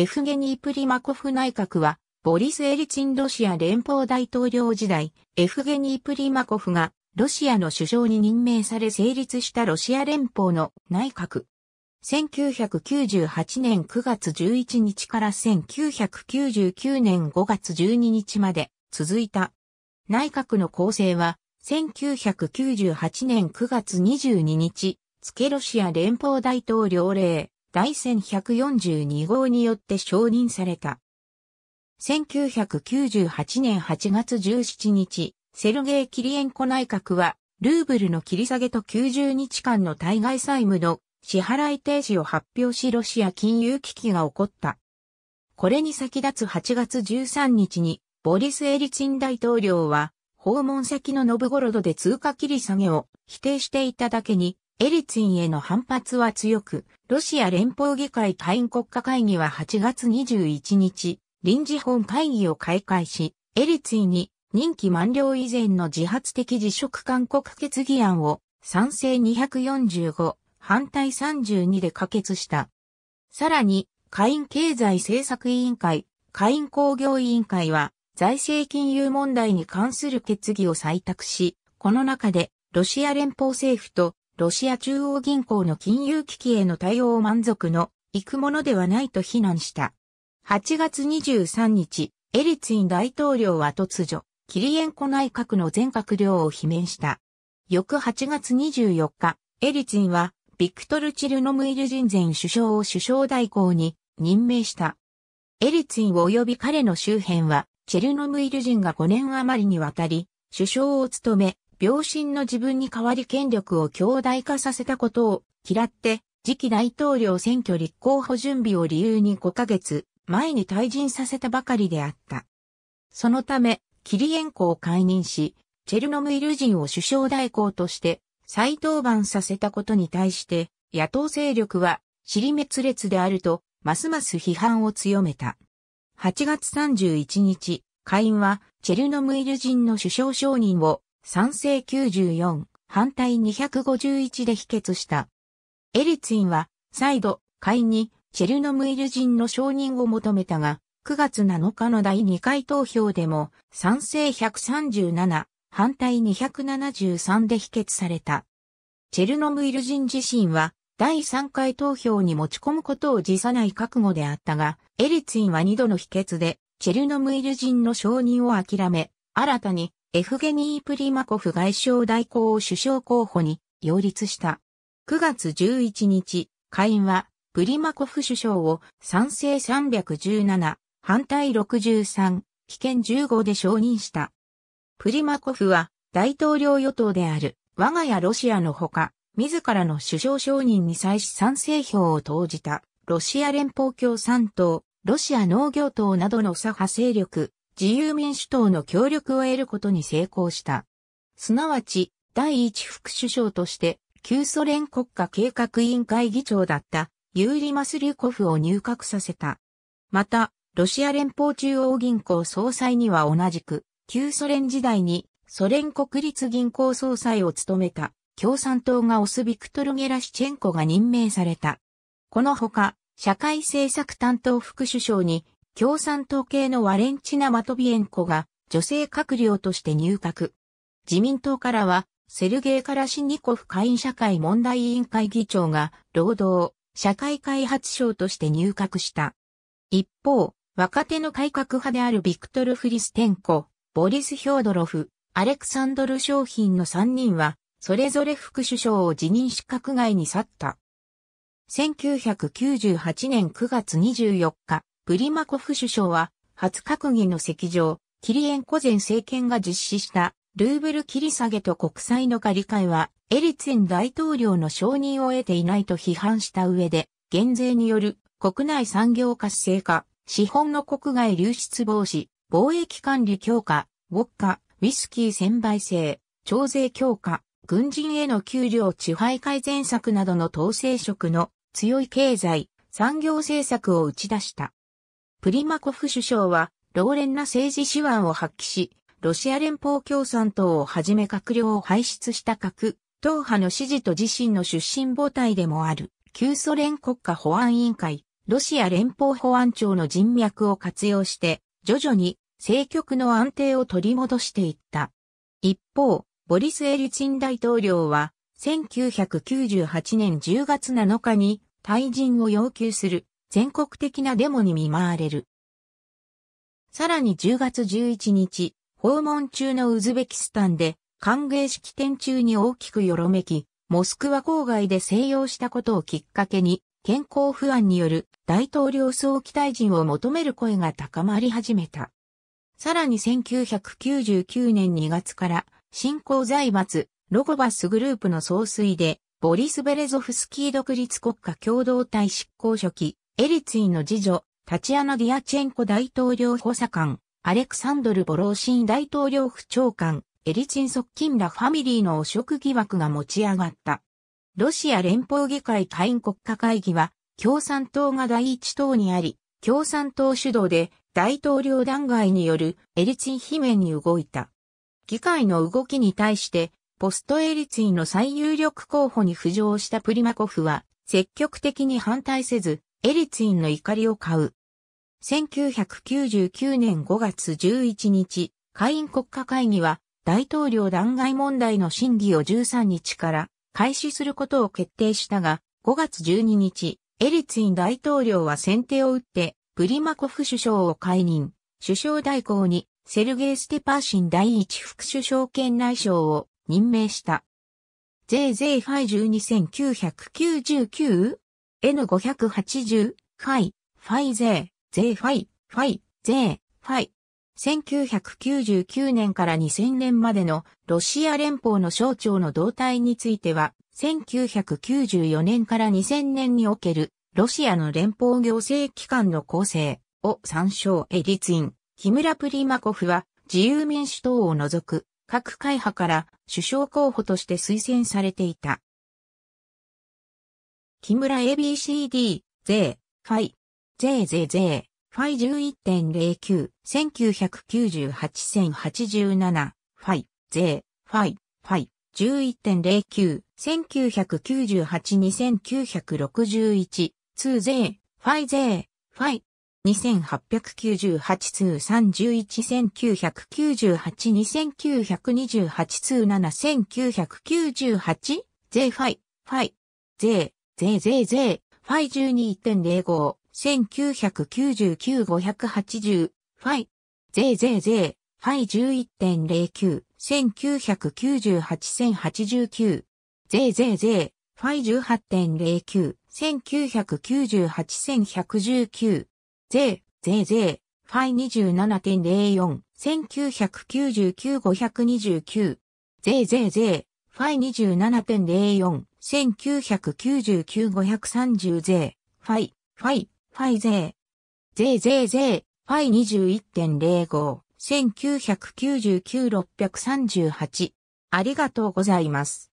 エフゲニー・プリマコフ内閣は、ボリス・エリチンロシア連邦大統領時代、エフゲニー・プリマコフが、ロシアの首相に任命され成立したロシア連邦の内閣。1998年9月11日から1999年5月12日まで続いた。内閣の構成は、1998年9月22日、付けロシア連邦大統領令、第1142号によって承認された。1998年8月17日、セルゲイ・キリエンコ内閣は、ルーブルの切り下げと90日間の対外債務の支払い停止を発表しロシア金融危機が起こった。これに先立つ8月13日に、ボリス・エリツィン大統領は、訪問先のノブゴロドで通貨切り下げを否定していただけに、エリツィンへの反発は強く、ロシア連邦議会下院国家会議は8月21日、臨時本会議を開会し、エリツィンに任期満了以前の自発的辞職勧告決議案を賛成245、反対32で可決した。さらに、下院経済政策委員会、下院工業委員会は、財政金融問題に関する決議を採択し、この中で、ロシア連邦政府とロシア中央銀行の金融危機への対応を満足のいくものではないと非難した。8月23日、エリツィン大統領は突如、キリエンコ内閣の全閣僚を罷免した。翌8月24日、エリツィンは、ビクトル・チルノムイル人前首相を首相代行に任命した。エリツィン及び彼の周辺は、チェルノムイル人が5年余りにわたり、首相を務め、病身の自分に代わり権力を強大化させたことを嫌って、次期大統領選挙立候補準備を理由に5ヶ月前に退陣させたばかりであった。そのため、キリエンコを解任し、チェルノムイル人を首相代行として再登板させたことに対して、野党勢力は尻滅裂であると、ますます批判を強めた。8月31日、下院はチェルノムイル人の首相承認を賛成94、反対251で否決した。エリツィンは、再度、会に、チェルノムイル人の承認を求めたが、9月7日の第2回投票でも、賛成137、反対273で否決された。チェルノムイル人自身は、第3回投票に持ち込むことを辞さない覚悟であったが、エリツィンは2度の否決で、チェルノムイル人の承認を諦め、新たにエフゲニー・プリマコフ外相代行を首相候補に擁立した。9月11日、下院は、プリマコフ首相を賛成317、反対63、危険15で承認した。プリマコフは大統領与党である我が家ロシアのほか、自らの首相承認に際し賛成票を投じたロシア連邦共産党、ロシア農業党などの左派勢力自由民主党の協力を得ることに成功した。すなわち、第一副首相として、旧ソ連国家計画委員会議長だったユーリ・マスリュコフを入閣させた。また、ロシア連邦中央銀行総裁には同じく、旧ソ連時代にソ連国立銀行総裁を務めた共産党がオスビクトル・ゲラシチェンコが任命された。このほか、社会政策担当副首相に共産党系のワレンチナ・マトビエンコが女性閣僚として入閣。自民党からは、セルゲイ・カラシニコフ会員社会問題委員会議長が、労働、社会開発省として入閣した。一方、若手の改革派であるビクトル・フリステンコ、ボリス・ヒョードロフ、アレクサンドル・商品の3人は、それぞれ副首相を辞任し閣外に去った。1998年9月24日、プリマコフ首相は、初閣議の席上、キリエンコ前政権が実施したルーブル切り下げと国債の借り換えは、エリツェン大統領の承認を得ていないと批判した上で、減税による国内産業活性化、資本の国外流出防止、貿易管理強化、ウォッカ、ウィスキー専売制、徴税強化、軍人への給料地配改善策などの統制色の強い経済、産業政策を打ち出した。プリマコフ首相は、老練な政治手腕を発揮し、ロシア連邦共産党をはじめ閣僚を輩出した各党派の支持と自身の出身母体でもある、旧ソ連国家保安委員会、ロシア連邦保安庁の人脈を活用して、徐々に政局の安定を取り戻していった。一方、ボリス・エリツィン大統領は、1998年10月7日に退陣を要求する全国的なデモに見舞われる。さらに10月11日、訪問中のウズベキスタンで歓迎式典中に大きくよろめき、モスクワ郊外で静養したことをきっかけに、健康不安による大統領早期退陣を求める声が高まり始めた。さらに1999年2月から、新興財閥、ロゴバスグループの総帥で、ボリス・ベレゾフスキー独立国家共同体執行書記、エリツィの次女、タチアナ・ディアチェンコ大統領補佐官、アレクサンドル・ボローシン大統領府長官、エリツィン側近らファミリーの汚職疑惑が持ち上がった。ロシア連邦議会下院国家会議は、共産党が第一党にあり、共産党主導で大統領弾劾によるエリツィン罷免に動いた。議会の動きに対して、ポストエリツィンの最有力候補に浮上したプリマコフは、積極的に反対せず、エリツィンの怒りを買う。1999年5月11日、下院国家会議は大統領弾劾問題の審議を13日から開始することを決定したが、5月12日、エリツィン大統領は先手を打って、プリマコフ首相を解任、首相代行にセルゲイ・ステパーシン第一副首相兼内相を任命した。ゼーファイ 12999? N580、ファイ、ファイ税、税ファイ、ファイ、税、ファイ。1999年から2000年までのロシア連邦の省庁の動態については、1994年から2000年におけるロシアの連邦行政機関の構成を参照エリツイン、木村プリマコフは自由民主党を除く各会派から首相候補として推薦されていた。木村 ABCD、税、ファイ、税税税、ファイ11.09、1998-1087、ファイ、税、ファイ、ファイ、11.09、1998-2961、通税、ファイ税、ファイ、2898 2 3119982928 2 7928税ファイ、ファイ、税、ぜいぜいぜい、ファイ12.05、1999-580、ファイ、ぜいぜいぜい、ファイ11.09、1998-1089、ぜいぜいぜい、ファイ18.09、1998-1119、ぜい、ぜいぜい、ファイ27.04、1999-529、ぜいぜいぜい、ファイ27.04、1999-530税、ファイ、ファイ、ファイ税。税税税、ファイ21.05、1999-638。ありがとうございます。